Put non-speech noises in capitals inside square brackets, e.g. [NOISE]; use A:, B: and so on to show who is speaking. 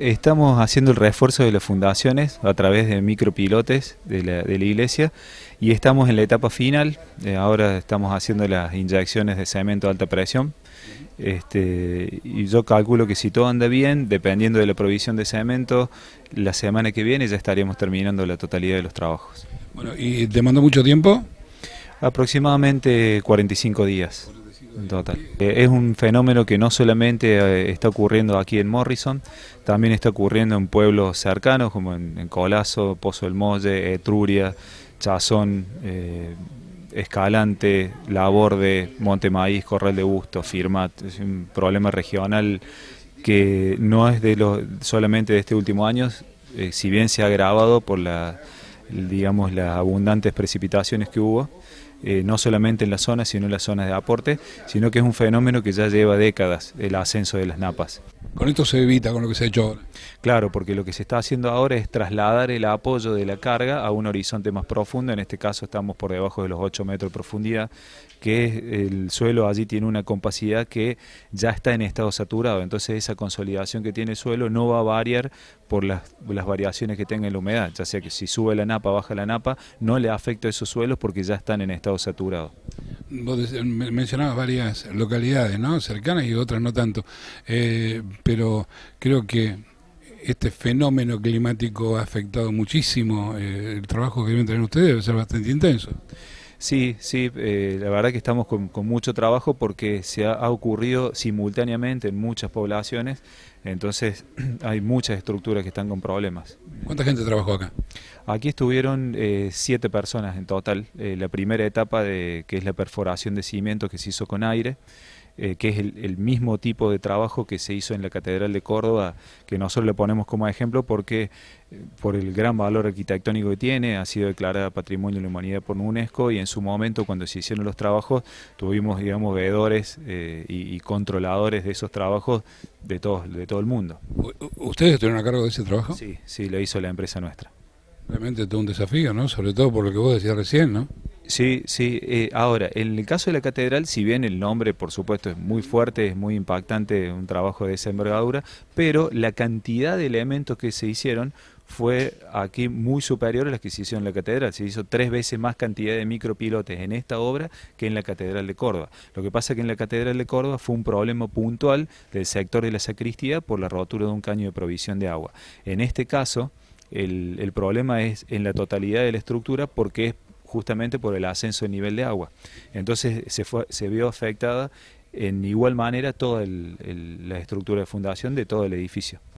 A: Estamos haciendo el refuerzo de las fundaciones a través de micropilotes de la, de la iglesia y estamos en la etapa final. Eh, ahora estamos haciendo las inyecciones de cemento a alta presión. Este, y yo calculo que si todo anda bien, dependiendo de la provisión de cemento, la semana que viene ya estaríamos terminando la totalidad de los trabajos. Bueno, ¿y demanda mucho tiempo? Aproximadamente 45 días. Total. Eh, es un fenómeno que no solamente eh, está ocurriendo aquí en Morrison, también está ocurriendo en pueblos cercanos como en, Colazo, Pozo del Molle, Etruria, Chazón, eh, Escalante, Laborde, Maíz, Corral de Busto, Firmat. Es un problema regional que no es de los, solamente de este último año, si bien se ha agravado por la, digamos, las abundantes precipitaciones que hubo eh, no solamente en las zonas, sino en las zonas de aporte, sino que es un fenómeno que ya lleva décadas, el ascenso de las napas. Con esto se evita con lo que se ha hecho ahora. Claro, porque lo que se está haciendo ahora es trasladar el apoyo de la carga a un horizonte más profundo, en este caso estamos por debajo de los 8 metros de profundidad, que el suelo allí tiene una compacidad que ya está en estado saturado, entonces esa consolidación que tiene el suelo no va a variar por las, las variaciones que tenga en la humedad, ya sea que si sube la napa, baja la napa, no le afecta a esos suelos porque ya están en estado saturado.
B: Vos mencionabas varias localidades cercanas y otras no tanto, eh, pero creo que este fenómeno climático ha afectado muchísimo. Eh, el trabajo que a tener ustedes debe
A: ser bastante intenso. Sí, sí, eh, la verdad que estamos con, mucho trabajo porque se ha, ocurrido simultáneamente en muchas poblaciones, entonces [CLEARS THROAT] hay muchas estructuras que están con problemas. ¿Cuánta gente trabajó acá? Aquí estuvieron eh, siete personas en total. Eh, la primera etapa, de, que es la perforación de cimiento que se hizo con aire, eh, que es el, mismo tipo de trabajo que se hizo en la Catedral de Córdoba, que nosotros le ponemos como ejemplo porque eh, por el gran valor arquitectónico que tiene, ha sido declarada Patrimonio de la Humanidad por UNESCO y en su momento cuando se hicieron los trabajos tuvimos, digamos, veedores eh, y, controladores de esos trabajos de todo, de todo el mundo. ¿Ustedes estuvieron a cargo de ese trabajo? Sí, sí, lo hizo la empresa nuestra. Realmente es todo un desafío, ¿no? Sobre todo por lo que vos decías recién, ¿no? Sí, sí. Eh, ahora, en el caso de la catedral, si bien el nombre, por supuesto, es muy fuerte, es muy impactante, un trabajo de esa envergadura, pero la cantidad de elementos que se hicieron fue aquí muy superior a las que se hicieron en la catedral. Se hizo tres veces más cantidad de micropilotes en esta obra que en la catedral de Córdoba. Lo que pasa es que en la catedral de Córdoba fue un problema puntual del sector de la sacristía por la rotura de un caño de provisión de agua. En este caso, el, el problema es en la totalidad de la estructura porque es justamente por el ascenso del nivel de agua. Entonces se, fue, se vio afectada en igual manera toda la estructura de fundación de todo el edificio.